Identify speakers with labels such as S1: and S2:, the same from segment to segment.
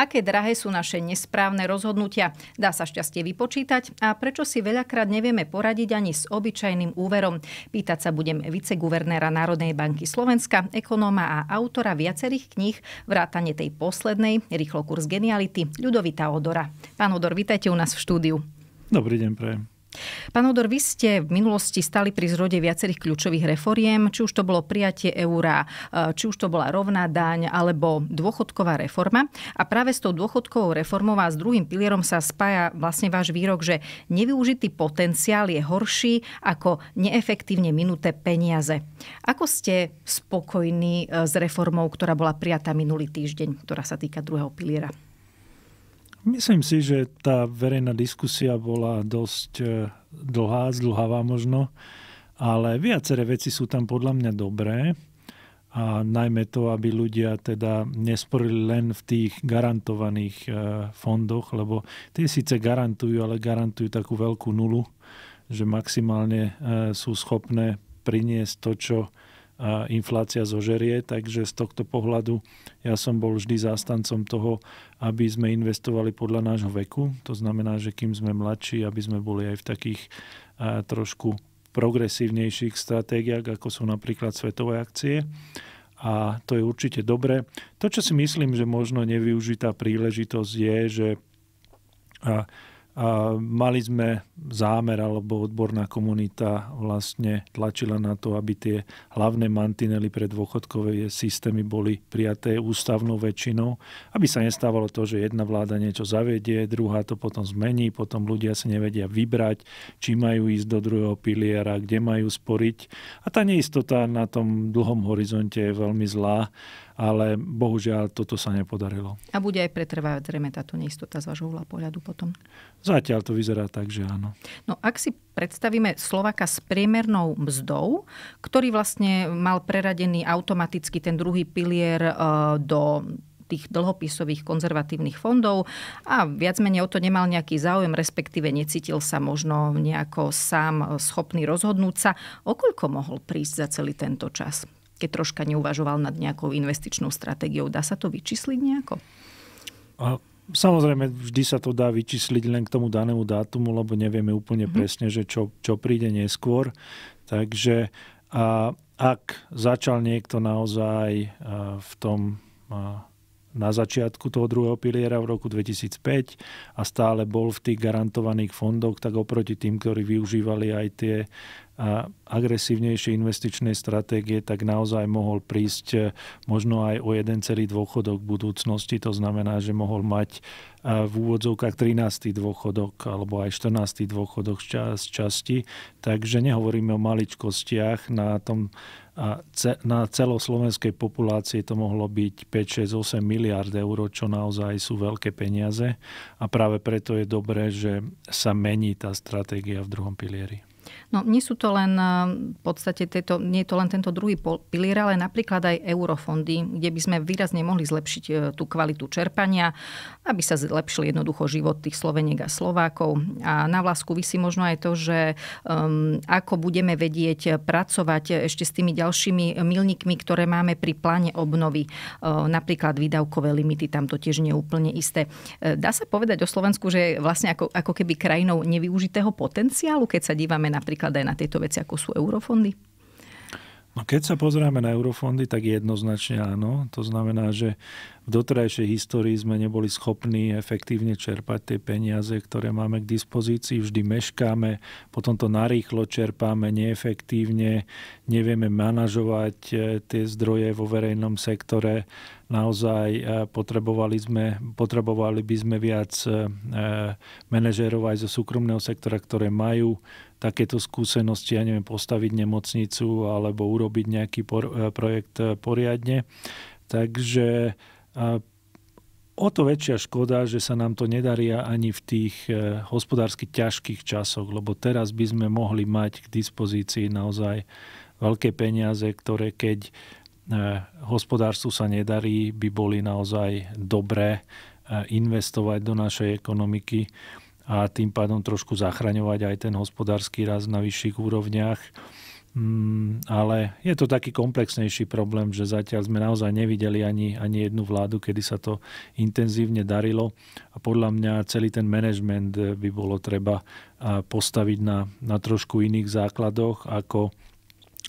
S1: aké drahé sú naše nesprávne rozhodnutia. Dá sa šťastie vypočítať a prečo si veľakrát nevieme poradiť ani s obyčajným úverom. Pýtať sa budem viceguvernéra Národnej banky Slovenska, ekonóma a autora viacerých kníh, vrátane tej poslednej, Rýchlo kurz geniality, Ľudovita Odora. Pán Odor, vítajte u nás v štúdiu.
S2: Dobrý deň, prejem.
S1: Pán Odor, vy ste v minulosti stali pri zrode viacerých kľúčových reforiem, či už to bolo prijatie eura, eh, či už to bola rovná daň alebo dôchodková reforma. A práve s tou dôchodkovou reformou a s druhým pilierom sa spája vlastne váš výrok, že nevyužitý potenciál je horší ako neefektívne minuté peniaze. Ako ste spokojní eh, s reformou, ktorá bola prijatá minulý týždeň, ktorá sa týka druhého piliera?
S2: Myslím si, že tá verejná diskusia bola dosť e, dlhá, zdlhavá možno, ale viaceré veci sú tam podľa mňa dobré a najmä to, aby ľudia teda nesporili len v tých garantovaných e, fondoch, lebo tie síce garantujú, ale garantujú takú veľkú nulu, že maximálne e, sú schopné priniesť to, čo a inflácia zožerie, takže z tohto pohľadu ja som bol vždy zástancom toho, aby sme investovali podľa nášho veku. To znamená, že kým sme mladší, aby sme boli aj v takých a, trošku progresívnejších stratégiách, ako sú napríklad svetové akcie. A to je určite dobré. To, čo si myslím, že možno nevyužitá príležitosť je, že a, a mali sme zámer, alebo odborná komunita vlastne tlačila na to, aby tie hlavné mantinely pre dôchodkové systémy boli prijaté ústavnou väčšinou, aby sa nestávalo to, že jedna vláda niečo zavedie, druhá to potom zmení, potom ľudia si nevedia vybrať, či majú ísť do druhého piliera, kde majú sporiť. A tá neistota na tom dlhom horizonte je veľmi zlá ale bohužiaľ toto sa nepodarilo.
S1: A bude aj pretrvávať zrejme táto neistota z vášho uhla pohľadu potom?
S2: Zatiaľ to vyzerá tak, že áno.
S1: No ak si predstavíme Slovaka s priemernou mzdou, ktorý vlastne mal preradený automaticky ten druhý pilier e, do tých dlhopisových konzervatívnych fondov a viac menej o to nemal nejaký záujem, respektíve necítil sa možno nejako sám e, schopný rozhodnúť sa. Okoľko mohol prísť za celý tento čas? keď troška neuvažoval nad nejakou investičnou stratégiou. Dá sa to vyčísliť nejako?
S2: A samozrejme, vždy sa to dá vyčísliť len k tomu danému dátumu, lebo nevieme úplne mm-hmm. presne, že čo, čo príde neskôr. Takže a ak začal niekto naozaj e, v tom e, na začiatku toho druhého piliera v roku 2005 a stále bol v tých garantovaných fondoch, tak oproti tým, ktorí využívali aj tie a agresívnejšie investičnej stratégie, tak naozaj mohol prísť e, možno aj o jeden celý dôchodok v budúcnosti. To znamená, že mohol mať e, v úvodzovkách 13. dôchodok alebo aj 14. dôchodok z časti. Takže nehovoríme o maličkostiach na tom a na celoslovenskej populácii to mohlo byť 5, 6, 8 miliard eur, čo naozaj sú veľké peniaze. A práve preto je dobré, že sa mení tá stratégia v druhom pilieri.
S1: No nie sú to len eh, v podstate tieto, nie je to len tento druhý pilier, ale napríklad aj eurofondy, kde by sme výrazne mohli zlepšiť eh, tú kvalitu čerpania, aby sa zlepšil jednoducho život tých Sloveniek a Slovákov. A na vlásku vysí možno aj to, že um, ako budeme vedieť pracovať eh, ešte s tými ďalšími milníkmi, ktoré máme pri pláne obnovy. Um, napríklad výdavkové limity, tam to tiež nie je úplne isté. dá sa povedať o Slovensku, že je vlastne ako, ako keby krajinou nevyužitého potenciálu, keď sa dívame napríklad napríklad aj na tieto veci, ako sú eurofondy?
S2: No keď sa pozrieme na eurofondy, tak jednoznačne áno. To znamená, že v doterajšej histórii sme neboli schopní efektívne čerpať tie peniaze, ktoré máme k dispozícii. Vždy meškáme, potom to narýchlo čerpáme neefektívne, nevieme manažovať e, tie zdroje vo verejnom sektore. Naozaj e, potrebovali, sme, potrebovali by sme viac e, manažerov aj zo súkromného sektora, ktoré majú takéto skúsenosti, ja neviem, postaviť nemocnicu alebo urobiť nejaký por- e, projekt e, poriadne. Takže e, o to väčšia škoda, že sa nám to nedaria ani v tých hospodársky ťažkých časoch, lebo teraz by sme mohli mať k dispozícii naozaj veľké peniaze, ktoré keď hospodárstvu sa nedarí, by boli naozaj dobré investovať do našej ekonomiky a tým pádom trošku zachraňovať aj ten hospodársky rast na vyšších úrovniach. Mm, ale je to taký komplexnejší problém, že zatiaľ sme naozaj nevideli ani, ani jednu vládu, kedy sa to intenzívne darilo a podľa mňa celý ten management by bolo treba postaviť na, na trošku iných základoch ako,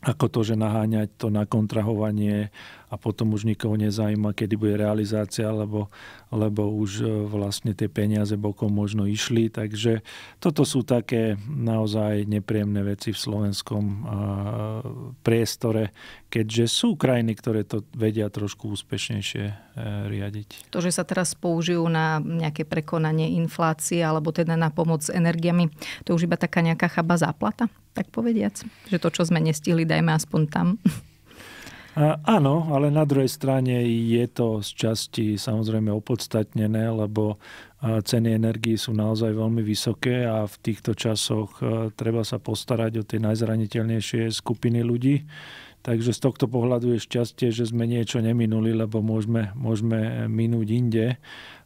S2: ako to, že naháňať to nakontrahovanie a potom už nikoho nezajíma, kedy bude realizácia, lebo, lebo už e, vlastne tie peniaze bokom možno išli. Takže toto sú také naozaj nepríjemné veci v slovenskom e, priestore, keďže sú krajiny, ktoré to vedia trošku úspešnejšie e, riadiť.
S1: To, že sa teraz použijú na nejaké prekonanie inflácie alebo teda na pomoc s energiami, to už iba taká nejaká chaba záplata, tak povediac. Že to, čo sme nestihli, dajme aspoň tam.
S2: Áno, ale na druhej strane je to z časti samozrejme opodstatnené, lebo ceny energii sú naozaj veľmi vysoké a v týchto časoch treba sa postarať o tie najzraniteľnejšie skupiny ľudí. Takže z tohto pohľadu je šťastie, že sme niečo neminuli, lebo môžeme, môžeme minúť inde.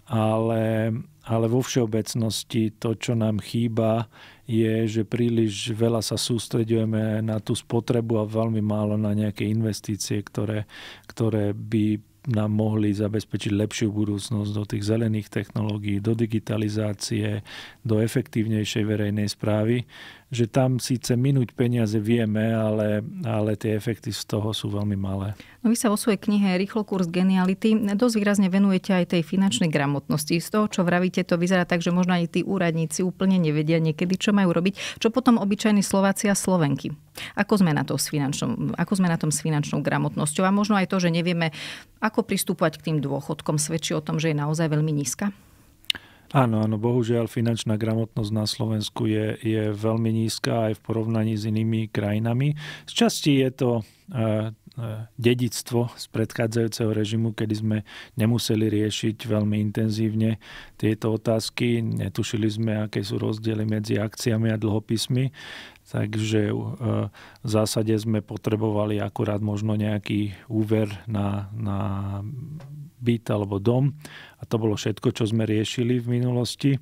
S2: Ale, ale vo všeobecnosti to, čo nám chýba, je, že príliš veľa sa sústredujeme na tú spotrebu a veľmi málo na nejaké investície, ktoré, ktoré by nám mohli zabezpečiť lepšiu budúcnosť do tých zelených technológií, do digitalizácie, do efektívnejšej verejnej správy že tam síce minúť peniaze vieme, ale, ale tie efekty z toho sú veľmi malé.
S1: No vy sa vo svojej knihe Rýchlo kurz geniality dosť výrazne venujete aj tej finančnej gramotnosti. Z toho, čo vravíte, to vyzerá tak, že možno aj tí úradníci úplne nevedia niekedy, čo majú robiť. Čo potom obyčajní Slováci a Slovenky? Ako sme, na to s finančnou, ako sme na tom s finančnou gramotnosťou? A možno aj to, že nevieme, ako pristúpať k tým dôchodkom, svedčí o tom, že je naozaj veľmi nízka?
S2: Áno, áno, bohužiaľ finančná gramotnosť na Slovensku je, je veľmi nízka aj v porovnaní s inými krajinami. Z časti je to e, e, dedictvo z predchádzajúceho režimu, kedy sme nemuseli riešiť veľmi intenzívne tieto otázky. Netušili sme, aké sú rozdiely medzi akciami a dlhopismi. Takže e, v zásade sme potrebovali akurát možno nejaký úver na, na byt alebo dom. A to bolo všetko, čo sme riešili v minulosti.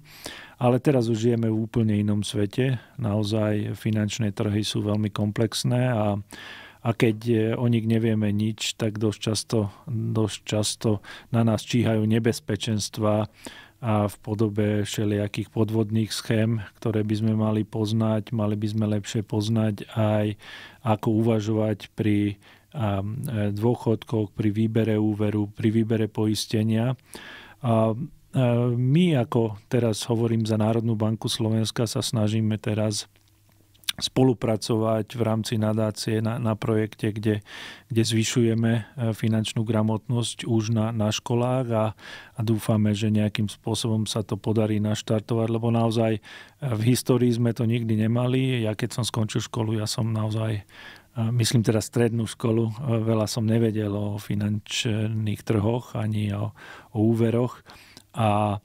S2: Ale teraz už žijeme v úplne inom svete. Naozaj finančné trhy sú veľmi komplexné a a keď e, o nich nevieme nič, tak dosť často, dosť často na nás číhajú nebezpečenstva a v podobe všelijakých podvodných schém, ktoré by sme mali poznať, mali by sme lepšie poznať aj ako uvažovať pri a e, dôchodkoch pri výbere úveru, pri výbere poistenia. A e, my, ako teraz hovorím za Národnú banku Slovenska, sa snažíme teraz spolupracovať v rámci nadácie na, na projekte, kde, kde zvyšujeme e, finančnú gramotnosť už na, na školách a, a dúfame, že nejakým spôsobom sa to podarí naštartovať, lebo naozaj v histórii sme to nikdy nemali. Ja keď som skončil školu, ja som naozaj myslím teda strednú školu, veľa som nevedel o finančných trhoch ani o, o úveroch a,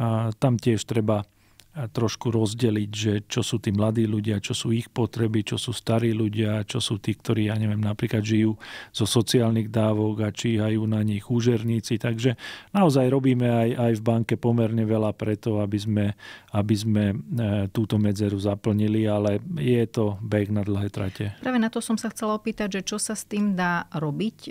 S2: a tam tiež treba trošku rozdeliť, že čo sú tí mladí ľudia, čo sú ich potreby, čo sú starí ľudia, čo sú tí, ktorí, ja neviem, napríklad žijú zo sociálnych dávok a číhajú na nich úžerníci. Takže naozaj robíme aj, aj v banke pomerne veľa preto, aby sme, aby sme e, túto medzeru zaplnili, ale je to beh na dlhé trate.
S1: Práve na to som sa chcela opýtať, že čo sa s tým dá robiť. E,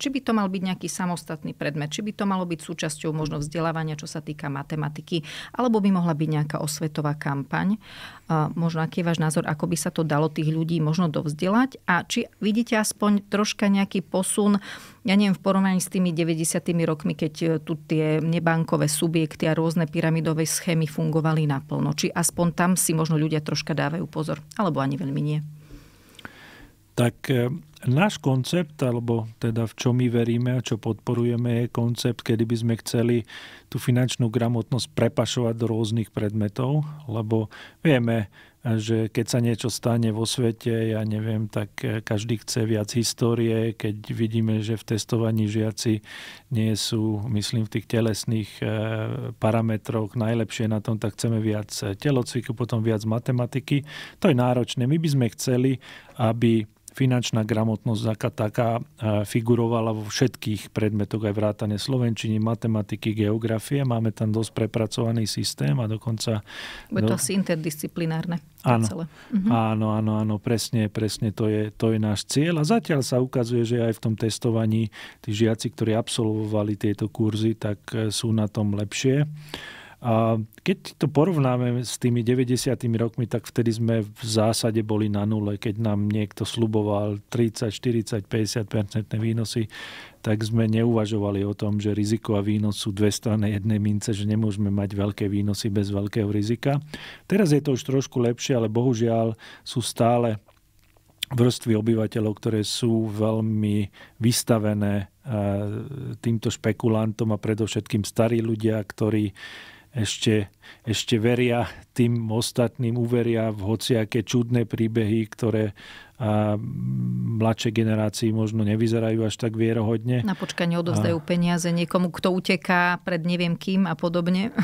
S1: či by to mal byť nejaký samostatný predmet, či by to malo byť súčasťou možno vzdelávania, čo sa týka matematiky, alebo by mohla byť nejaká nejaká osvetová kampaň. Možno aký je váš názor, ako by sa to dalo tých ľudí možno dovzdelať a či vidíte aspoň troška nejaký posun, ja neviem, v porovnaní s tými 90. rokmi, keď e, tu tie nebankové subjekty a rôzne pyramidové schémy fungovali naplno. Či aspoň tam si možno ľudia troška dávajú pozor, alebo ani veľmi nie.
S2: Tak e, Náš koncept, alebo teda v čo my veríme a čo podporujeme, je koncept, kedy by sme chceli tú finančnú gramotnosť prepašovať do rôznych predmetov, lebo vieme, že keď sa niečo stane vo svete, ja neviem, tak e, každý chce viac histórie, keď vidíme, že v testovaní žiaci nie sú, myslím, v tých telesných e, parametroch najlepšie na tom, tak chceme viac e, telocviku, potom viac matematiky. To je náročné. My by sme chceli, aby finančná gramotnosť aká taká e, figurovala vo všetkých predmetoch aj vrátane slovenčiny, matematiky, geografie. Máme tam dosť prepracovaný systém a dokonca... Bude to do... asi
S1: interdisciplinárne. Áno. Celé. Mhm.
S2: áno, áno, áno, presne, presne to je, to je náš cieľ. A zatiaľ sa ukazuje, že aj v tom testovaní tí žiaci, ktorí absolvovali tieto kurzy, tak e, sú na tom lepšie. A keď to porovnáme s tými 90. rokmi, tak vtedy sme v zásade boli na nule. Keď nám niekto sluboval 30, 40, 50 výnosy, tak sme neuvažovali o tom, že riziko a výnos sú dve strany jednej mince, že nemôžeme mať veľké výnosy bez veľkého rizika. Teraz je to už trošku lepšie, ale bohužiaľ sú stále vrstvy obyvateľov, ktoré sú veľmi vystavené e, týmto špekulantom a predovšetkým starí ľudia, ktorí ešte, ešte veria tým ostatným, uveria v hociaké čudné príbehy, ktoré a mladšej generácii možno nevyzerajú až tak vierohodne. Na
S1: počkanie odovzdajú a... peniaze niekomu, kto uteká pred neviem kým a podobne.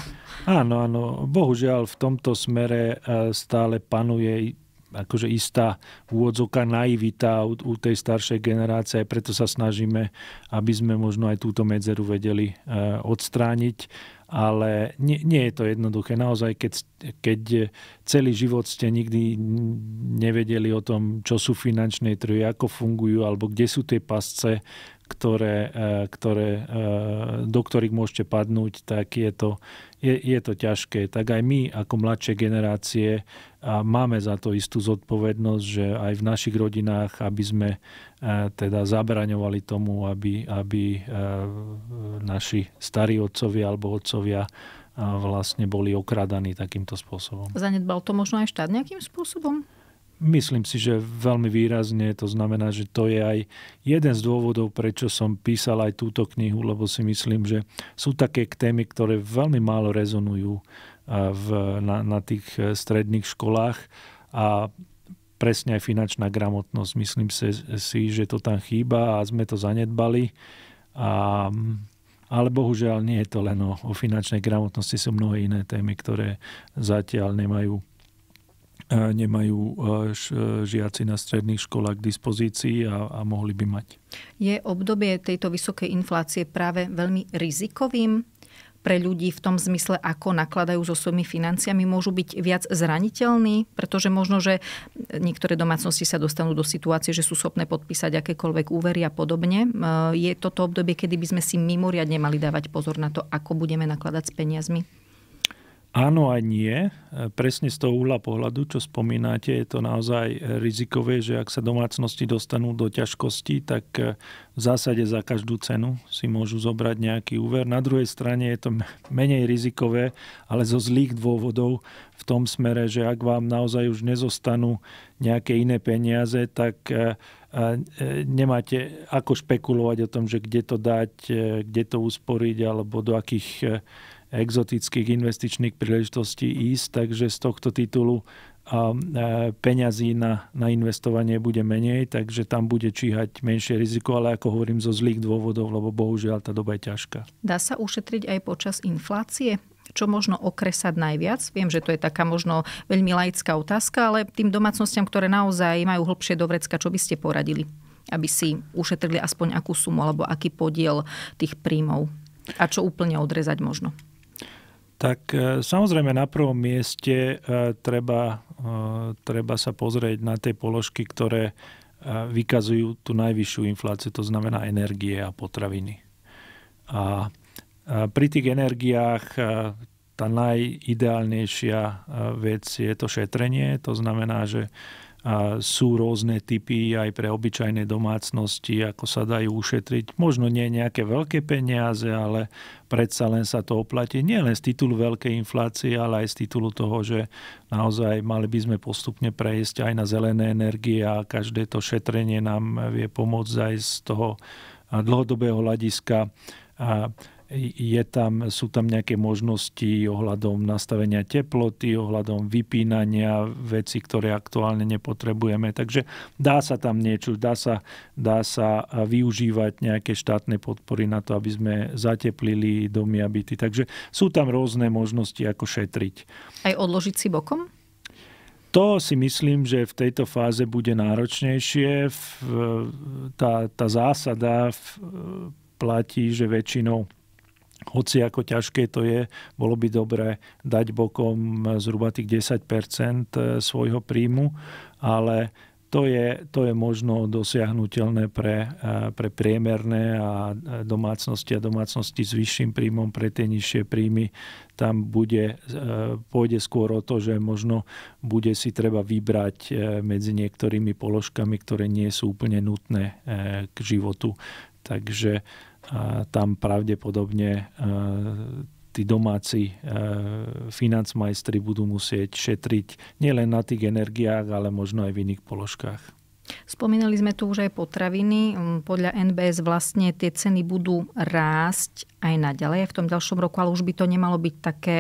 S2: Áno, áno. Bohužiaľ v tomto smere e, stále panuje akože istá úvodzovka naivita u, u tej staršej generácie, preto sa snažíme, aby sme možno aj túto medzeru vedeli e, odstrániť ale nie, nie je to jednoduché. Naozaj, keď, keď celý život ste nikdy nevedeli o tom, čo sú finančné trhy, ako fungujú, alebo kde sú tie pasce, ktoré, e, ktoré, e, do ktorých môžete padnúť, tak je to, je, je to ťažké. Tak aj my ako mladšie generácie máme za to istú zodpovednosť, že aj v našich rodinách, aby sme E, teda zabraňovali tomu, aby, aby e, naši starí otcovia alebo otcovia e, vlastne boli okradaní takýmto spôsobom.
S1: Zanedbal to možno aj štát nejakým spôsobom?
S2: Myslím si, že veľmi výrazne. To znamená, že to je aj jeden z dôvodov, prečo som písal aj túto knihu, lebo si myslím, že sú také témy, ktoré veľmi málo rezonujú v, na, na tých stredných školách a presne aj finančná gramotnosť. Myslím si, že to tam chýba a sme to zanedbali. A, ale bohužiaľ nie je to len o, o finančnej gramotnosti, sú mnohé iné témy, ktoré zatiaľ nemajú e, nemajú e, e, žiaci na stredných školách k dispozícii a, a mohli by mať.
S1: Je obdobie tejto vysokej inflácie práve veľmi rizikovým pre ľudí v tom zmysle, ako nakladajú so svojimi financiami, môžu byť viac zraniteľní, pretože možno, že niektoré domácnosti sa dostanú do situácie, že sú schopné podpísať akékoľvek úvery a podobne. E, je toto obdobie, kedy by sme si mimoriadne mali dávať pozor na to, ako budeme nakladať s peniazmi?
S2: Áno a nie. E, presne z toho uhla pohľadu, čo spomínate, je to naozaj rizikové, že ak sa domácnosti dostanú do ťažkosti, tak e, v zásade za každú cenu si môžu zobrať nejaký úver. Na druhej strane je to menej rizikové, ale zo zlých dôvodov v tom smere, že ak vám naozaj už nezostanú nejaké iné peniaze, tak e, nemáte ako špekulovať o tom, že kde to dať, kde to usporiť alebo do akých exotických investičných príležitostí ísť, takže z tohto titulu a e, peňazí na, na investovanie bude menej, takže tam bude číhať menšie riziko, ale ako hovorím, zo zlých dôvodov, lebo bohužiaľ tá doba je ťažká.
S1: Dá sa ušetriť aj počas inflácie? čo možno okresať najviac? Viem, že to je taká možno veľmi laická otázka, ale tým domácnostiam, ktoré naozaj majú hlbšie do vrecka, čo by ste poradili, aby si ušetrili aspoň akú sumu alebo aký podiel tých príjmov? A čo úplne odrezať možno?
S2: Tak e, samozrejme na prvom mieste e, treba, e, treba sa pozrieť na tie položky, ktoré vykazujú tú najvyššiu infláciu, to znamená energie a potraviny. A pri tých energiách tá najideálnejšia vec je to šetrenie, to znamená, že a sú rôzne typy aj pre obyčajné domácnosti, ako sa dajú ušetriť. Možno nie nejaké veľké peniaze, ale predsa len sa to oplatí. Nie len z titulu veľkej inflácie, ale aj z titulu toho, že naozaj mali by sme postupne prejsť aj na zelené energie a každé to šetrenie nám vie pomôcť aj z toho dlhodobého hľadiska a je tam, sú tam nejaké možnosti ohľadom nastavenia teploty, ohľadom vypínania veci, ktoré aktuálne nepotrebujeme. Takže dá sa tam niečo, dá sa, dá sa využívať nejaké štátne podpory na to, aby sme zateplili domy a byty. Takže sú tam rôzne možnosti, ako šetriť.
S1: Aj odložiť si bokom?
S2: To si myslím, že v tejto fáze bude náročnejšie. E, tá, tá zásada e, platí, že väčšinou hoci ako ťažké to je, bolo by dobre dať bokom zhruba tých 10 eh, svojho príjmu, ale to je, to je možno dosiahnutelné pre, eh, pre priemerné a eh, domácnosti a domácnosti s vyšším príjmom pre tie nižšie príjmy. Tam bude, pôjde skôr o to, že možno bude si treba vybrať medzi niektorými položkami, ktoré nie sú úplne nutné k životu. Takže tam pravdepodobne e, tí domáci e, financmajstri budú musieť šetriť nielen na tých energiách, ale možno aj v iných položkách.
S1: Spomínali sme tu už aj potraviny. Mm, podľa NBS vlastne tie ceny budú rásť aj naďalej v tom ďalšom roku, ale už by to nemalo byť také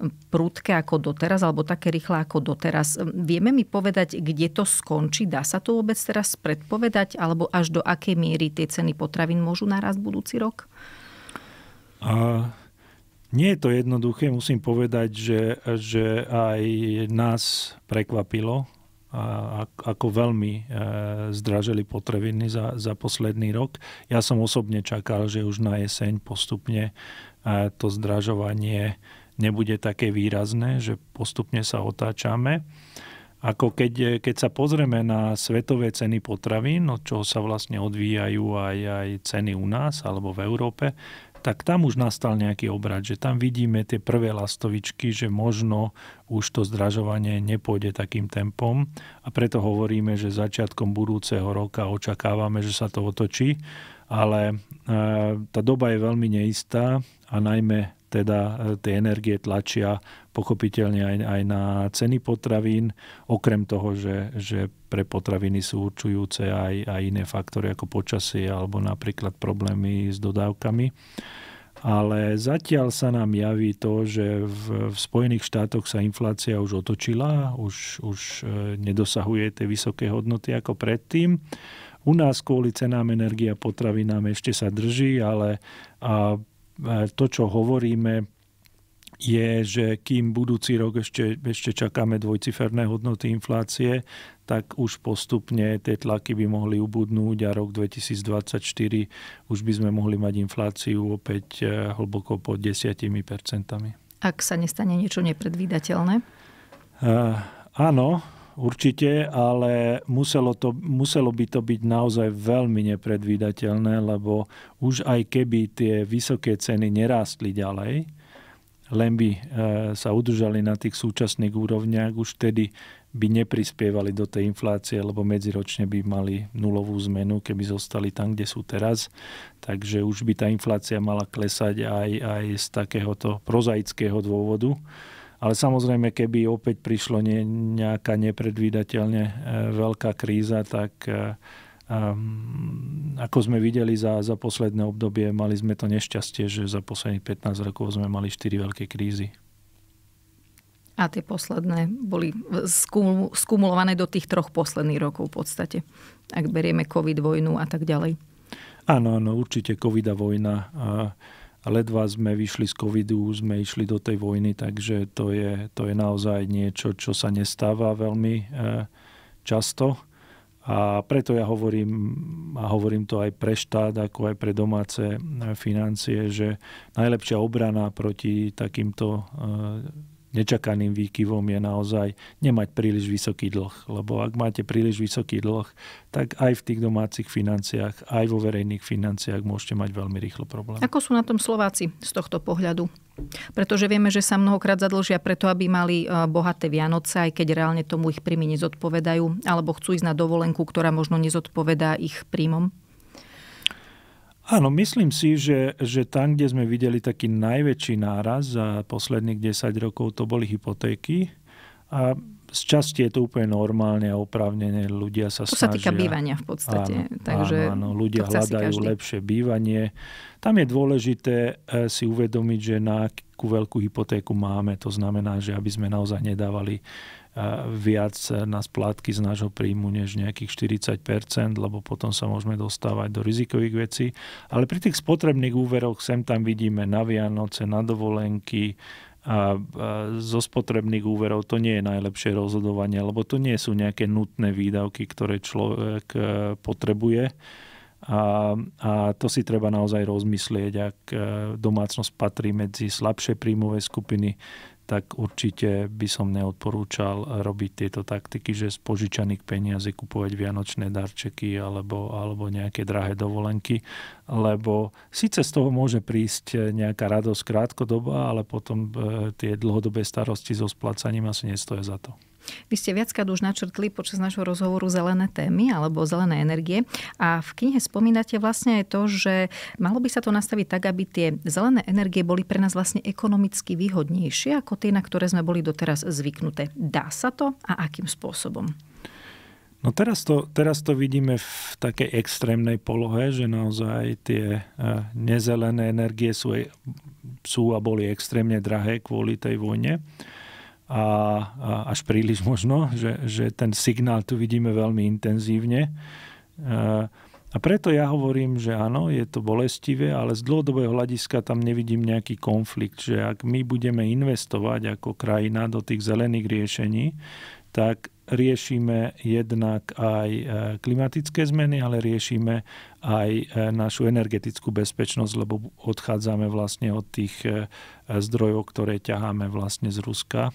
S1: mm, prudké ako doteraz, alebo také rýchle ako doteraz. Mm, vieme mi povedať, kde to skončí? Dá sa to vôbec teraz predpovedať, alebo až do akej miery tie ceny potravín môžu narásť budúci rok?
S2: A nie je to jednoduché, musím povedať, že, že aj nás prekvapilo a, ako veľmi e, zdražili potraviny za, za posledný rok. Ja som osobne čakal, že už na jeseň postupne e, to zdražovanie nebude také výrazné, že postupne sa otáčame. Ako keď, e, keď sa pozrieme na svetové ceny potravín, od čoho sa vlastne odvíjajú aj, aj ceny u nás alebo v Európe, tak tam už nastal nejaký obrad, že tam vidíme tie prvé lastovičky, že možno už to zdražovanie nepôjde takým tempom a preto hovoríme, že začiatkom budúceho roka očakávame, že sa to otočí, ale e, tá doba je veľmi neistá a najmä teda e, tie energie tlačia pochopiteľne aj, aj na ceny potravín, okrem toho, že, že pre potraviny sú určujúce aj, aj iné faktory ako počasie alebo napríklad problémy s dodávkami. Ale zatiaľ sa nám javí to, že v, v Spojených štátoch sa inflácia už otočila, už, už e, nedosahuje tie vysoké hodnoty ako predtým. U nás kvôli cenám energia potravinám ešte sa drží, ale a to, čo hovoríme, je, že kým budúci rok ešte, ešte čakáme dvojciferné hodnoty inflácie, tak už postupne tie tlaky by mohli ubudnúť a rok 2024 už by sme mohli mať infláciu opäť e, hlboko pod 10 percentami.
S1: Ak sa nestane niečo nepredvídateľné?
S2: Uh, áno, určite, ale muselo, to, muselo by to byť naozaj veľmi nepredvídateľné, lebo už aj keby tie vysoké ceny nerástli ďalej, len by e, sa udržali na tých súčasných úrovniach, už tedy by neprispievali do tej inflácie, lebo medziročne by mali nulovú zmenu, keby zostali tam, kde sú teraz. Takže už by tá inflácia mala klesať aj, aj z takéhoto prozaického dôvodu. Ale samozrejme, keby opäť prišlo ne, nejaká nepredvídateľne e, veľká kríza, tak um, ako sme videli za, za posledné obdobie, mali sme to nešťastie, že za posledných 15 rokov sme mali 4 veľké krízy.
S1: A tie posledné boli skumulované do tých troch posledných rokov v podstate. Ak berieme COVID, vojnu a tak ďalej.
S2: Áno, áno, určite COVID a vojna. A ledva sme vyšli z covidu, sme išli do tej vojny, takže to je, to je naozaj niečo, čo sa nestáva veľmi e, často. A preto ja hovorím, a hovorím to aj pre štát, ako aj pre domáce e, financie, že najlepšia obrana proti takýmto e, nečakaným výkyvom je naozaj nemať príliš vysoký dlh. Lebo ak máte príliš vysoký dlh, tak aj v tých domácich financiách, aj vo verejných financiách môžete mať veľmi rýchlo problém.
S1: Ako sú na tom Slováci z tohto pohľadu? Pretože vieme, že sa mnohokrát zadlžia preto, aby mali e, bohaté Vianoce, aj keď reálne tomu ich príjmy nezodpovedajú, alebo chcú ísť na dovolenku, ktorá možno nezodpovedá ich príjmom?
S2: Áno, myslím si, že, že tam, kde sme videli taký najväčší náraz za posledných 10 rokov, to boli hypotéky. A z časti je to úplne normálne a oprávnené. Ľudia sa to snažia. To sa týka bývania v podstate. Áno, takže áno, áno. ľudia hľadajú lepšie bývanie. Tam je dôležité eh, si uvedomiť, že na akú veľkú hypotéku máme. To znamená, že aby sme naozaj nedávali viac na splátky z nášho príjmu než nejakých 40%, lebo potom sa môžeme dostávať do rizikových vecí. Ale pri tých spotrebných úveroch sem tam vidíme na Vianoce, na dovolenky, a zo spotrebných úverov to nie je najlepšie rozhodovanie, lebo to nie sú nejaké nutné výdavky, ktoré človek e, potrebuje. A, a to si treba naozaj rozmyslieť, ak e, domácnosť patrí medzi slabšie príjmové skupiny, tak určite by som neodporúčal robiť tieto taktiky, že z požičaných peniazy kupovať vianočné darčeky alebo, alebo nejaké drahé dovolenky, lebo síce z toho môže prísť e, nejaká radosť krátkodobá, ale potom e, tie dlhodobé starosti so splácaním asi nestoja za to.
S1: Vy ste viackrát už načrtli počas nášho rozhovoru zelené témy alebo zelené energie a v knihe spomínate vlastne aj to, že malo by sa to nastaviť tak, aby tie zelené energie boli pre nás vlastne ekonomicky výhodnejšie ako tie, na ktoré sme boli doteraz zvyknuté. Dá sa to a akým spôsobom?
S2: No teraz to, teraz to vidíme v takej extrémnej polohe, že naozaj tie e, nezelené energie sú, sú a boli extrémne drahé kvôli tej vojne a, a až príliš možno, že, že ten signál tu vidíme veľmi intenzívne. E, a preto ja hovorím, že áno, je to bolestivé, ale z dlhodobého hľadiska tam nevidím nejaký konflikt, že ak my budeme investovať ako krajina do tých zelených riešení, tak riešime jednak aj e, klimatické zmeny, ale riešime aj e, našu energetickú bezpečnosť, lebo odchádzame vlastne od tých zdrojov, ktoré ťaháme vlastne z Ruska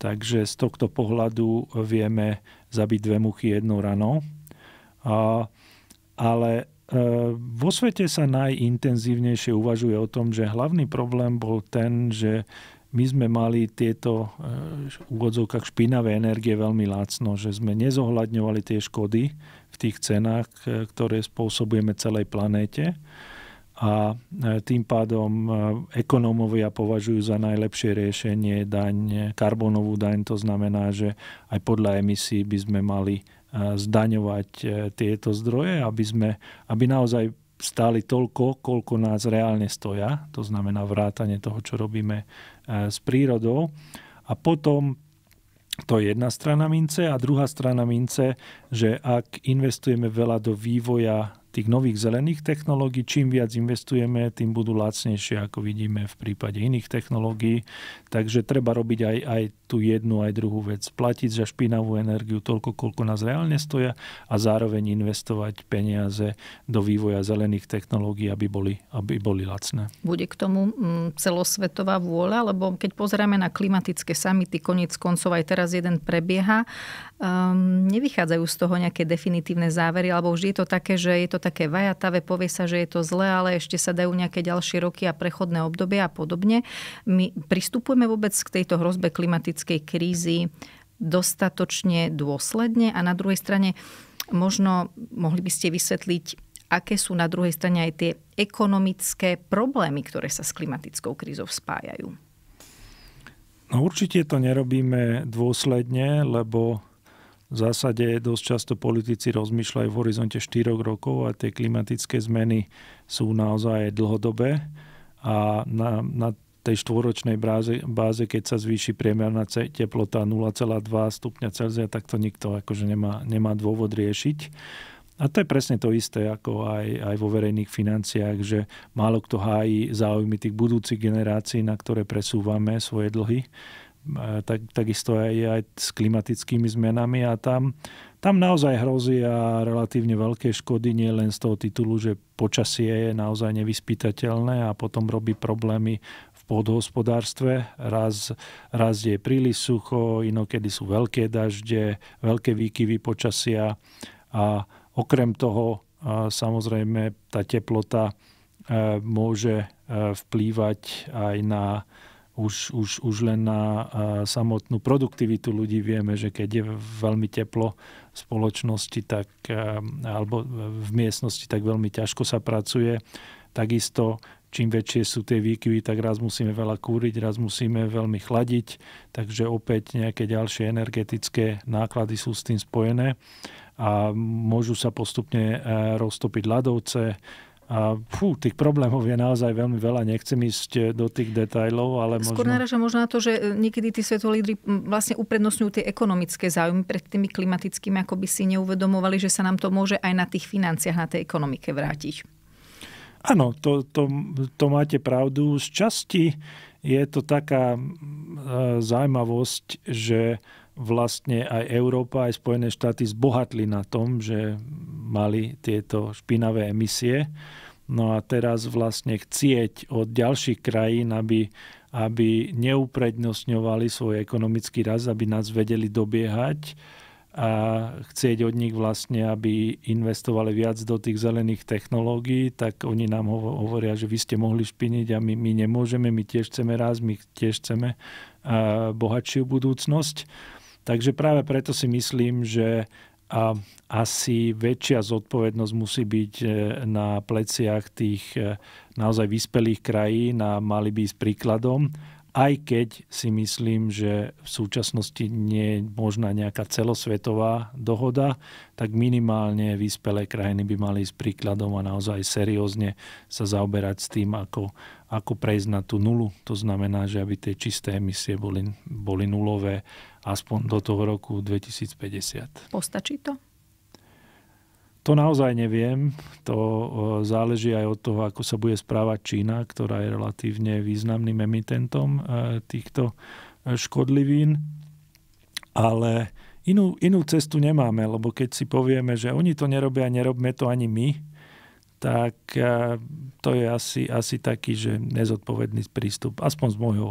S2: Takže z tohto pohľadu vieme zabiť dve muchy jednou ranou. A, ale e, vo svete sa najintenzívnejšie uvažuje o tom, že hlavný problém bol ten, že my sme mali tieto e, v úvodzovkách špinavé energie veľmi lácno, že sme nezohľadňovali tie škody v tých cenách, e, ktoré spôsobujeme celej planéte a e, tým pádom e, ekonómovia považujú za najlepšie riešenie daň, karbonovú daň. To znamená, že aj podľa emisí by sme mali e, zdaňovať tieto zdroje, aby, sme, aby naozaj stáli toľko, koľko nás reálne stoja, to znamená vrátanie toho, čo robíme s prírodou. A potom to je jedna strana mince a druhá strana mince, že ak investujeme veľa do vývoja tých nových zelených technológií, čím viac investujeme, tým budú lacnejšie, ako vidíme v prípade iných technológií. Takže treba robiť aj, aj tú jednu, aj druhú vec. Platiť za špinavú energiu toľko, koľko nás reálne stoja a zároveň investovať peniaze do vývoja zelených technológií, aby boli, aby boli lacné.
S1: Bude k tomu mm, celosvetová vôľa, lebo keď pozrieme na klimatické samity, koniec koncov aj teraz jeden prebieha, um, nevychádzajú z toho nejaké definitívne závery, alebo vždy je to také, že je to také vajatavé, povie sa, že je to zlé, ale ešte sa dajú nejaké ďalšie roky a prechodné obdobia a podobne. My pristupujeme vôbec k tejto hrozbe klimatickej krízy dostatočne dôsledne a na druhej strane možno mohli by ste vysvetliť, aké sú na druhej strane aj tie ekonomické problémy, ktoré sa s klimatickou krízou spájajú?
S2: No určite to nerobíme dôsledne, lebo v zásade dosť často politici rozmýšľajú v horizonte 4 rokov a tie klimatické zmeny sú naozaj dlhodobé a na, na tej štvoročnej báze, báze, keď sa zvýši priemerná teplota 0,2 stupňa Celzia, tak to nikto akože nemá, nemá dôvod riešiť. A to je presne to isté ako aj, aj vo verejných financiách, že málo kto hájí záujmy tých budúcich generácií, na ktoré presúvame svoje dlhy E, tak, takisto aj, aj s klimatickými zmenami a tam, tam naozaj hrozia relatívne veľké škody, nie len z toho titulu, že počasie je naozaj nevyspytateľné a potom robí problémy v podhospodárstve. Raz, raz je príliš sucho, inokedy sú veľké dažde, veľké výkyvy počasia a okrem toho e, samozrejme tá teplota e, môže vplývať aj na už, už, už len na samotnú produktivitu ľudí vieme, že keď je veľmi teplo v spoločnosti tak, alebo v miestnosti, tak veľmi ťažko sa pracuje. Takisto čím väčšie sú tie výkyvy, tak raz musíme veľa kúriť, raz musíme veľmi chladiť, takže opäť nejaké ďalšie energetické náklady sú s tým spojené a môžu sa postupne roztopiť ľadovce, a fú, tých problémov je naozaj veľmi veľa, nechcem ísť eh, do tých detajlov, ale možno... Skôr narážam
S1: možno na to, že eh, niekedy tí svetoví lídry mm, vlastne uprednostňujú tie ekonomické záujmy pred tými klimatickými, ako by si neuvedomovali, že sa nám to môže aj na tých financiách, na tej ekonomike vrátiť.
S2: Áno, to, to, to máte pravdu. Z časti je to taká e, zaujímavosť, že vlastne aj Európa, aj Spojené štáty zbohatli na tom, že mali tieto špinavé emisie. No a teraz vlastne chcieť od ďalších krajín, aby, aby neuprednostňovali svoj ekonomický raz, aby nás vedeli dobiehať a chcieť od nich vlastne, aby investovali viac do tých zelených technológií, tak oni nám hovoria, že vy ste mohli špiniť a my, my nemôžeme, my tiež chceme raz, my tiež chceme bohatšiu budúcnosť. Takže práve preto si myslím, že a asi väčšia zodpovednosť musí byť e, na pleciach tých e, naozaj vyspelých krajín a mali by ísť príkladom, aj keď si myslím, že v súčasnosti nie je možná nejaká celosvetová dohoda, tak minimálne vyspelé krajiny by mali ísť príkladom a naozaj seriózne sa zaoberať s tým, ako, ako prejsť na tú nulu. To znamená, že aby tie čisté emisie boli, boli nulové, aspoň do toho roku 2050.
S1: Postačí to?
S2: To naozaj neviem. To e, záleží aj od toho, ako sa bude správať Čína, ktorá je relatívne významným emitentom e, týchto e, škodlivín. Ale inú, inú cestu nemáme, lebo keď si povieme, že oni to nerobia, nerobme to ani my, tak eh, to je asi, asi taký, že nezodpovedný prístup, aspoň z môjho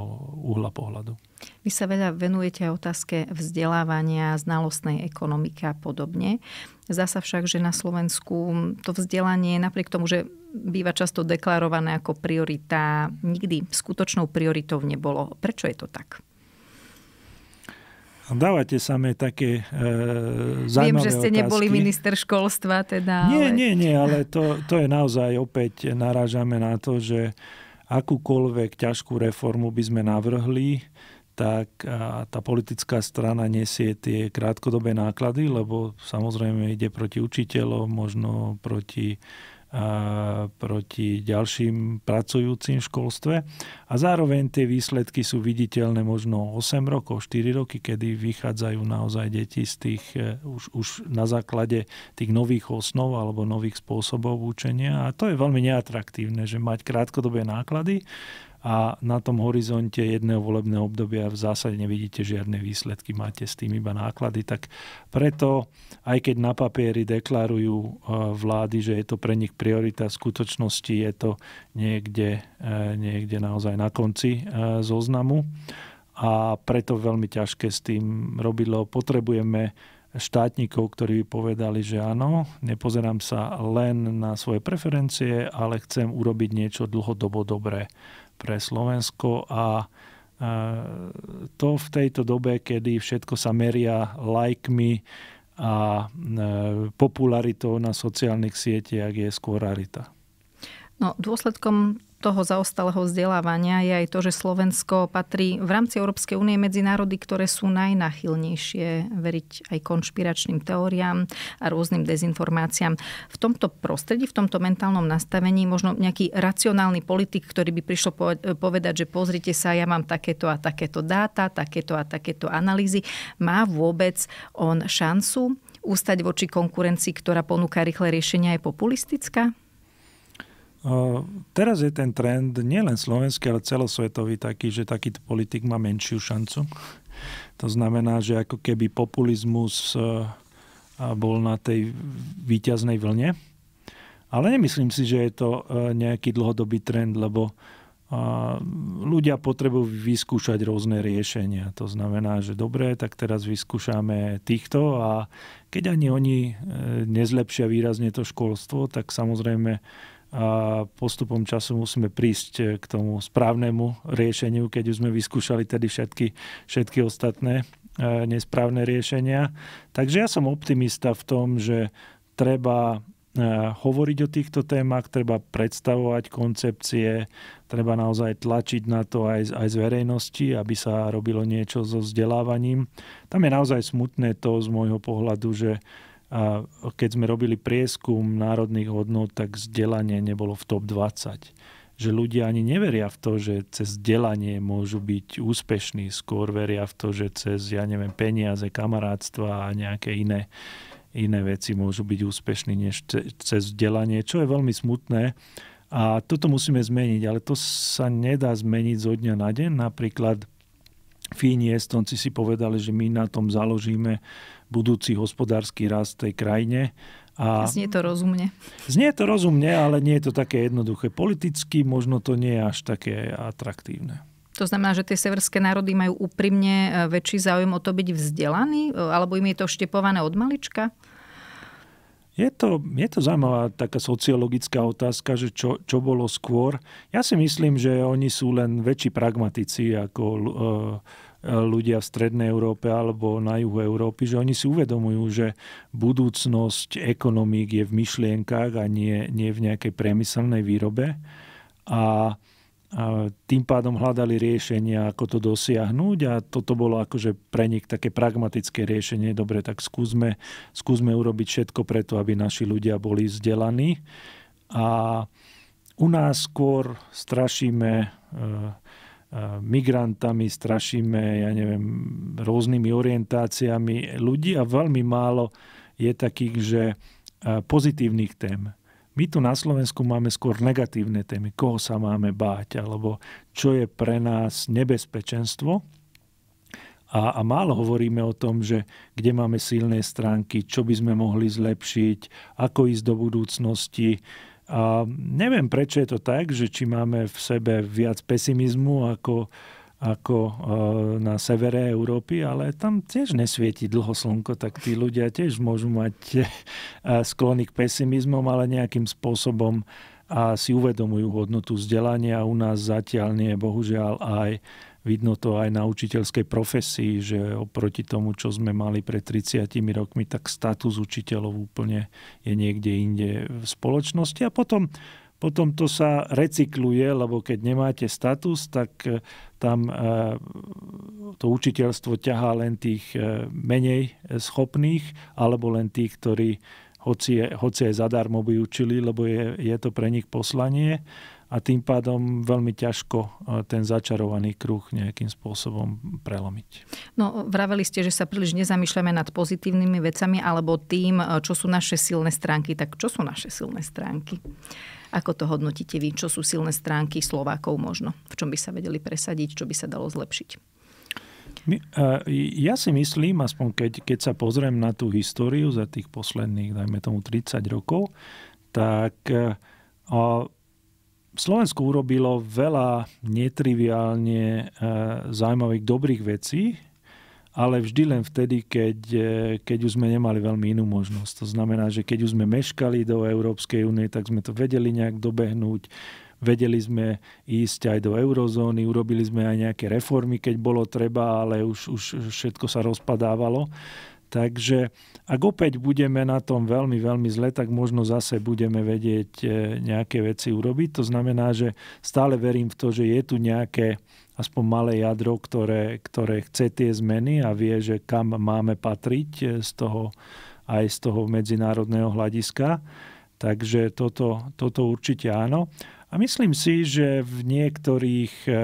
S2: uhla pohľadu.
S1: Vy sa veľa venujete otázke vzdelávania, znalostnej ekonomiky a podobne. Zdá sa však, že na Slovensku to vzdelanie, napriek tomu, že býva často deklarované ako priorita, nikdy skutočnou prioritou nebolo. Prečo je to tak?
S2: dávate sa mi také e, zaujímavé Viem, že ste otázky. neboli
S1: minister školstva. Teda, nie, ale... nie, nie,
S2: ale to, to je naozaj opäť, narážame na to, že akúkoľvek ťažkú reformu by sme navrhli, tak tá politická strana nesie tie krátkodobé náklady, lebo samozrejme ide proti učiteľom, možno proti proti ďalším pracujúcim v školstve. A zároveň tie výsledky sú viditeľné možno 8 rokov, 4 roky, kedy vychádzajú naozaj deti z tých, e, už, už na základe tých nových osnov alebo nových spôsobov učenia. A to je veľmi neatraktívne, že mať krátkodobé náklady, a na tom horizonte jedného volebného obdobia v zásade nevidíte žiadne výsledky, máte s tým iba náklady. Tak preto, aj keď na papieri deklarujú e, vlády, že je to pre nich priorita, v skutočnosti je to niekde, e, niekde naozaj na konci e, zoznamu a preto veľmi ťažké s tým robiť, lebo potrebujeme štátnikov, ktorí by povedali, že áno, nepozerám sa len na svoje preferencie, ale chcem urobiť niečo dlhodobo dobré pre Slovensko a e, to v tejto dobe, kedy všetko sa meria lajkmi a e, popularitou na sociálnych sieťach je skôr rarita.
S1: No, dôsledkom toho zaostalého vzdelávania je aj to, že Slovensko patrí v rámci Európskej únie medzi národy, ktoré sú najnachylnejšie veriť aj konšpiračným teóriám a rôznym dezinformáciám. V tomto prostredí, v tomto mentálnom nastavení možno nejaký racionálny politik, ktorý by prišlo povedať, že pozrite sa, ja mám takéto a takéto dáta, takéto a takéto analýzy, má vôbec on šancu ústať voči konkurencii, ktorá ponúka rýchle riešenia, je populistická?
S2: Teraz je ten trend nielen slovenský, ale celosvetový taký, že takýto politik má menšiu šancu. To znamená, že ako keby populizmus e, bol na tej výťaznej vlne. Ale nemyslím si, že je to e, nejaký dlhodobý trend, lebo e, ľudia potrebujú vyskúšať rôzne riešenia. To znamená, že dobre, tak teraz vyskúšame týchto a keď ani oni nezlepšia výrazne to školstvo, tak samozrejme a postupom času musíme prísť eh, k tomu správnemu riešeniu, keď už sme vyskúšali tedy všetky, všetky ostatné eh, nesprávne riešenia. Takže ja som optimista v tom, že treba eh, hovoriť o týchto témach, treba predstavovať koncepcie, treba naozaj tlačiť na to aj, aj z verejnosti, aby sa robilo niečo so vzdelávaním. Tam je naozaj smutné to z môjho pohľadu, že a keď sme robili prieskum národných hodnot, tak vzdelanie nebolo v top 20. Že ľudia ani neveria v to, že cez vzdelanie môžu byť úspešní, skôr veria v to, že cez, ja neviem, peniaze, kamarátstva a nejaké iné, iné veci môžu byť úspešní než cez vzdelanie, čo je veľmi smutné. A toto musíme zmeniť, ale to sa nedá zmeniť zo dňa na deň. Napríklad Fíni, Estonci si povedali, že my na tom založíme budúci hospodársky rast tej krajine. A znie to rozumne. Znie to rozumne, ale nie je to také jednoduché. Politicky možno to nie je až také atraktívne.
S1: To znamená, že tie severské národy majú úprimne e, väčší záujem o to byť vzdelaní? E, alebo im je to štepované od malička?
S2: Je to, je to zaujímavá taká sociologická otázka, že čo, čo bolo skôr. Ja si myslím, že oni sú len väčší pragmatici ako e, e, ľudia v Strednej Európe alebo na juhu Európy, že oni si uvedomujú, že budúcnosť ekonomík je v myšlienkách a nie, nie v nejakej priemyselnej výrobe. A a tým pádom hľadali riešenia, ako to dosiahnuť a toto bolo akože pre nich také pragmatické riešenie. Dobre, tak skúsme, skúsme urobiť všetko preto, aby naši ľudia boli vzdelaní. A u nás skôr strašíme e, e, migrantami, strašíme, ja neviem, rôznymi orientáciami ľudí a veľmi málo je takých, že e, pozitívnych tém. My tu na Slovensku máme skôr negatívne témy, koho sa máme báť, alebo čo je pre nás nebezpečenstvo. A, a málo hovoríme o tom, že kde máme silné stránky, čo by sme mohli zlepšiť, ako ísť do budúcnosti. A neviem, prečo je to tak, že či máme v sebe viac pesimizmu ako ako e, na severe Európy, ale tam tiež nesvieti dlho slnko, tak tí ľudia tiež môžu mať e, sklony k pesimizmom, ale nejakým spôsobom a si uvedomujú hodnotu vzdelania. U nás zatiaľ nie, bohužiaľ aj vidno to aj na učiteľskej profesii, že oproti tomu, čo sme mali pred 30 rokmi, tak status učiteľov úplne je niekde inde v spoločnosti. A potom potom to sa recykluje, lebo keď nemáte status, tak e, tam e, to učiteľstvo ťahá len tých e, menej schopných alebo len tých, ktorí hoci, je, hoci aj zadarmo by učili, lebo je, je to pre nich poslanie a tým pádom veľmi ťažko ten začarovaný kruh nejakým spôsobom prelomiť.
S1: No, vraveli ste, že sa príliš nezamýšľame nad pozitívnymi vecami alebo tým, čo sú naše silné stránky. Tak čo sú naše silné stránky? Ako to hodnotíte vy? Čo sú silné stránky Slovákov možno? V čom by sa vedeli presadiť? Čo by sa dalo zlepšiť?
S2: E, ja si myslím, aspoň keď, keď sa pozriem na tú históriu za tých posledných, dajme tomu 30 rokov, tak e, Slovensko urobilo veľa netriviálne e, zaujímavých dobrých vecí, ale vždy len vtedy, keď, e, keď už sme nemali veľmi inú možnosť. To znamená, že keď už sme meškali do Európskej únie, tak sme to vedeli nejak dobehnúť, vedeli sme ísť aj do eurozóny, urobili sme aj nejaké reformy, keď bolo treba, ale už, už všetko sa rozpadávalo. Takže ak opäť budeme na tom veľmi, veľmi zle, tak možno zase budeme vedieť e, nejaké veci urobiť. To znamená, že stále verím v to, že je tu nejaké aspoň malé jadro, ktoré, ktoré chce tie zmeny a vie, že kam máme patriť e, z toho, aj z toho medzinárodného hľadiska. Takže toto, toto určite áno. A myslím si, že v niektorých e, e,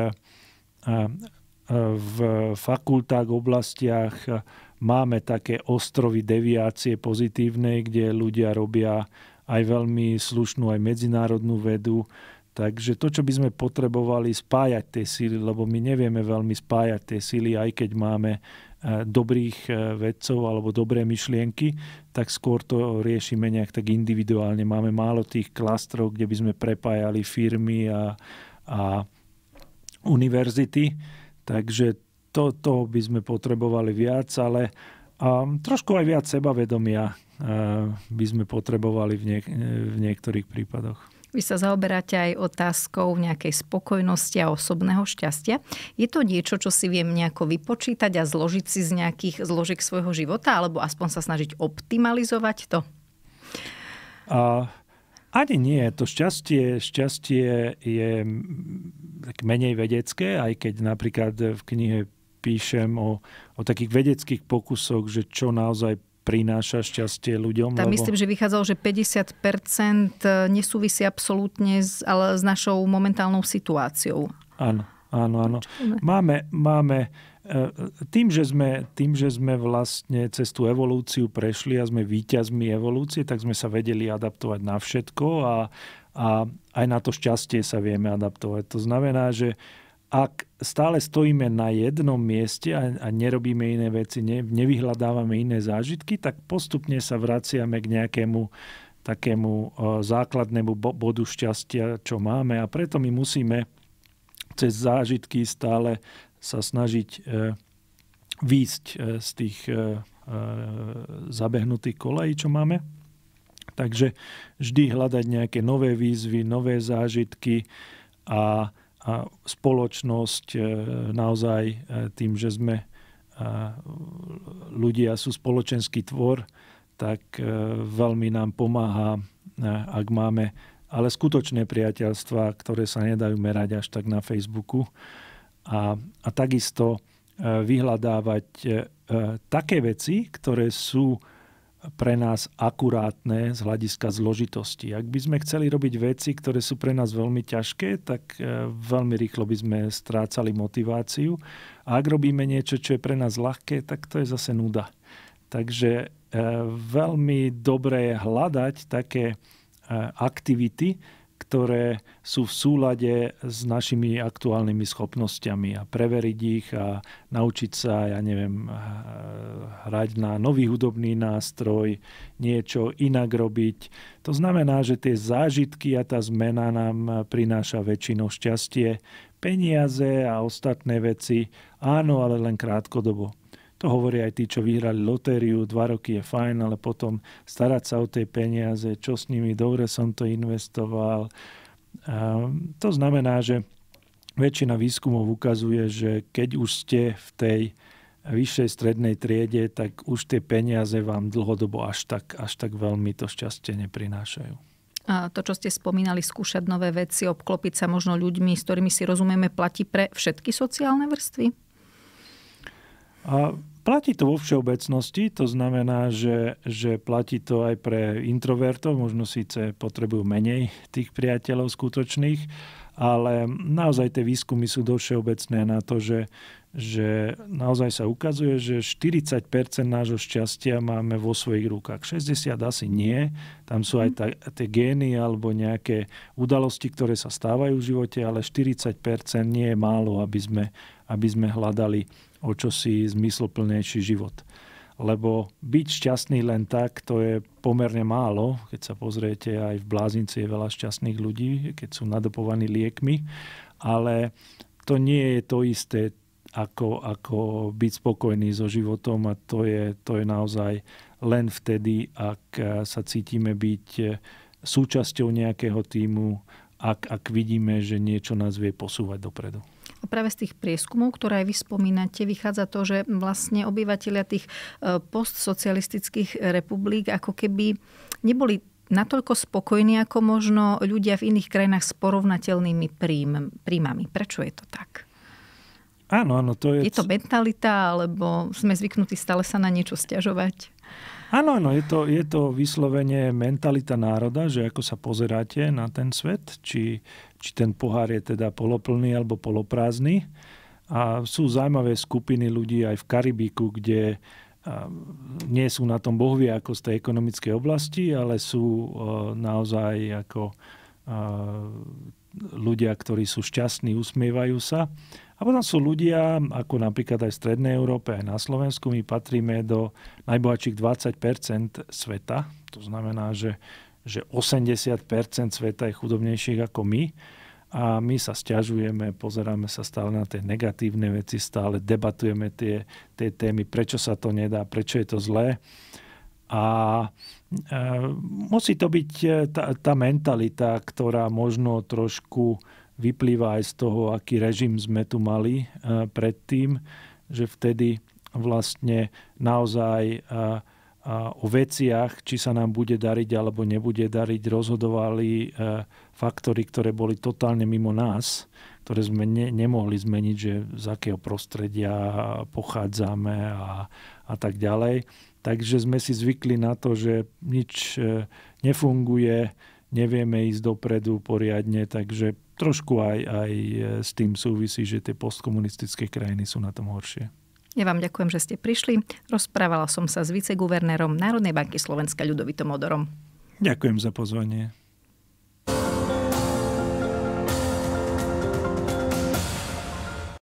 S2: v fakultách, oblastiach máme také ostrovy deviácie pozitívnej, kde ľudia robia aj veľmi slušnú, aj medzinárodnú vedu, Takže to, čo by sme potrebovali spájať tie síly, lebo my nevieme veľmi spájať tie síly, aj keď máme e, dobrých e, vedcov alebo dobré myšlienky, tak skôr to riešime nejak tak individuálne. Máme málo tých klastrov, kde by sme prepájali firmy a, a univerzity, takže to, toho by sme potrebovali viac, ale a trošku aj viac sebavedomia e, by sme potrebovali v, niek- v niektorých prípadoch.
S1: Vy sa zaoberáte aj otázkou nejakej spokojnosti a osobného šťastia. Je to niečo, čo si viem nejako vypočítať a zložiť si z nejakých zložiek svojho života, alebo aspoň sa snažiť optimalizovať to?
S2: A, ani nie. To šťastie, šťastie je tak menej vedecké, aj keď napríklad v knihe píšem o, o takých vedeckých pokusoch, že čo naozaj prináša šťastie ľuďom. Tam lebo... myslím, že
S1: vychádzalo, že 50% e, nesúvisí absolútne s, ale s našou momentálnou situáciou.
S2: Áno, áno, áno. Máme, máme e, tým, že sme, tým, že sme vlastne cez tú evolúciu prešli a sme výťazmi evolúcie, tak sme sa vedeli adaptovať na všetko a, a aj na to šťastie sa vieme adaptovať. To znamená, že ak stále stojíme na jednom mieste a, a nerobíme iné veci, ne, nevyhľadávame iné zážitky, tak postupne sa vraciame k nejakému takému základnému bodu šťastia, čo máme. A preto my musíme cez zážitky stále sa snažiť e, výjsť e, z tých e, zabehnutých kolejí, čo máme. Takže vždy hľadať nejaké nové výzvy, nové zážitky a a spoločnosť e, naozaj e, tým, že sme e, ľudia sú spoločenský tvor, tak veľmi nám pomáha, ak máme ale skutočné priateľstva, ktoré sa nedajú merať až tak na Facebooku. A, a takisto vyhľadávať také veci, ktoré sú pre nás akurátne z hľadiska zložitosti. Ak by sme chceli robiť veci, ktoré sú pre nás veľmi ťažké, tak e, veľmi rýchlo by sme strácali motiváciu. A ak robíme niečo, čo je pre nás ľahké, tak to je zase nuda. Takže e, veľmi dobré je hľadať také e, aktivity, ktoré sú v súlade s našimi aktuálnymi schopnosťami a preveriť ich a naučiť sa, ja neviem, eh, hrať na nový hudobný nástroj, niečo inak robiť. To znamená, že tie zážitky a tá zmena nám prináša väčšinou šťastie, peniaze a ostatné veci, áno, ale len krátkodobo. To hovoria aj tí, čo vyhrali lotériu, dva roky je fajn, ale potom starať sa o tie peniaze, čo s nimi, dobre som to investoval. Ehm, to znamená, že väčšina výskumov ukazuje, že keď už ste v tej vyššej strednej triede, tak už tie peniaze vám dlhodobo až tak, až tak veľmi to šťastie neprinášajú.
S1: A to, čo ste spomínali, skúšať nové veci, obklopiť sa možno ľuďmi, s ktorými si rozumieme, platí pre všetky sociálne vrstvy?
S2: A platí to vo všeobecnosti, to znamená, že, že platí to aj pre introvertov, možno síce potrebujú menej tých priateľov skutočných, ale naozaj tie výskumy sú všeobecné na to, že, že naozaj sa ukazuje, že 40% nášho šťastia máme vo svojich rukách. 60 asi nie, tam sú aj tá, tie gény alebo nejaké udalosti, ktoré sa stávajú v živote, ale 40% nie je málo, aby sme aby sme hľadali o čosi zmysloplnejší život. Lebo byť šťastný len tak, to je pomerne málo. Keď sa pozriete, aj v blázinci je veľa šťastných ľudí, keď sú nadopovaní liekmi. Ale to nie je to isté, ako, ako byť spokojný so životom a to je, to je naozaj len vtedy, ak e, sa cítime byť e, súčasťou nejakého týmu, ak, ak vidíme, že niečo nás vie posúvať dopredu.
S1: A práve z tých prieskumov, ktoré aj vy spomínate, vychádza to, že vlastne obyvateľia tých e, postsocialistických republik ako keby neboli natoľko spokojní ako možno ľudia v iných krajinách s porovnateľnými príjm, príjmami. Prečo je to tak?
S2: Áno, áno, to je... Je to
S1: mentalita, alebo sme zvyknutí stále sa na niečo stiažovať?
S2: Áno, áno, je to, je to vyslovene mentalita národa, že ako sa pozeráte na ten svet, či či ten pohár je teda poloplný alebo poloprázdny. A sú zaujímavé skupiny ľudí aj v Karibiku, kde nie sú na tom bohvie ako z tej ekonomickej oblasti, ale sú naozaj ako ľudia, ktorí sú šťastní, usmievajú sa. A potom sú ľudia, ako napríklad aj v Strednej Európe, aj na Slovensku, my patríme do najbohatších 20 sveta. To znamená, že že 80% sveta je chudobnejších ako my a my sa stiažujeme, pozeráme sa stále na tie negatívne veci, stále debatujeme tie, tie témy, prečo sa to nedá, prečo je to zlé. A e, musí to byť e, tá, tá mentalita, ktorá možno trošku vyplýva aj z toho, aký režim sme tu mali e, predtým, že vtedy vlastne naozaj... E, o veciach, či sa nám bude dariť alebo nebude dariť, rozhodovali e, faktory, ktoré boli totálne mimo nás, ktoré sme ne, nemohli zmeniť, že z akého prostredia pochádzame a, a tak ďalej. Takže sme si zvykli na to, že nič e, nefunguje, nevieme ísť dopredu poriadne, takže trošku aj, aj e, s tým súvisí, že tie postkomunistické krajiny sú na tom horšie.
S1: Ja vám ďakujem, že ste prišli. Rozprávala som sa s viceguvernérom Národnej banky Slovenska Ľudovitom Odorom.
S2: Ďakujem za pozvanie.